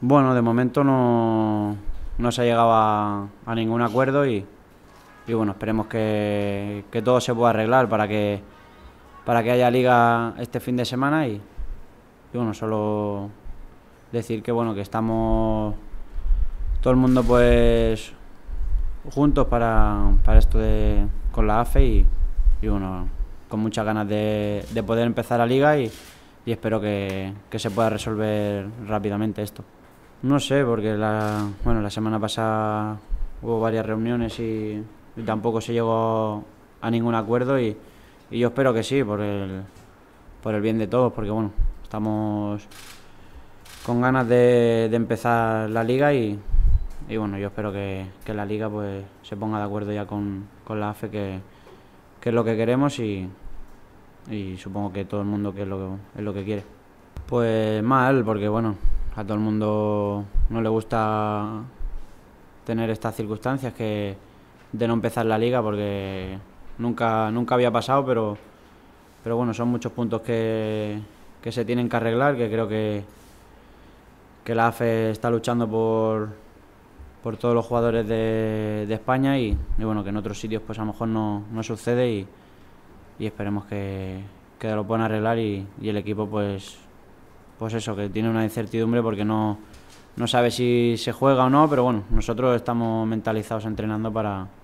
Bueno, de momento no, se ha llegado a, ningún acuerdo y, bueno, esperemos que, todo se pueda arreglar para que, para que haya liga este fin de semana y, y bueno, solo decir que bueno, que estamos todo el mundo pues juntos para, esto de, con la AFE y, y bueno, con muchas ganas de, poder empezar la liga y, y espero que se pueda resolver rápidamente esto. No sé, porque la, bueno, la semana pasada hubo varias reuniones y, tampoco se llegó a ningún acuerdo y, yo espero que sí, por el, por el bien de todos, porque bueno, estamos con ganas de, empezar la liga y, bueno, yo espero que, la liga pues se ponga de acuerdo ya con, la AFE, que, es lo que queremos y, y, supongo que todo el mundo que es lo que, es lo que quiere. Pues mal, porque bueno, a todo el mundo no le gusta tener estas circunstancias que de no empezar la liga porque nunca, nunca había pasado, pero, pero bueno, son muchos puntos que, que se tienen que arreglar, que creo que, que la AFE está luchando por, por todos los jugadores de, España y, bueno, que en otros sitios pues a lo mejor no, sucede y, esperemos que, que lo puedan arreglar y, y el equipo pues pues eso, que tiene una incertidumbre porque no, no sabe si se juega o no, pero bueno, nosotros estamos mentalizados entrenando para,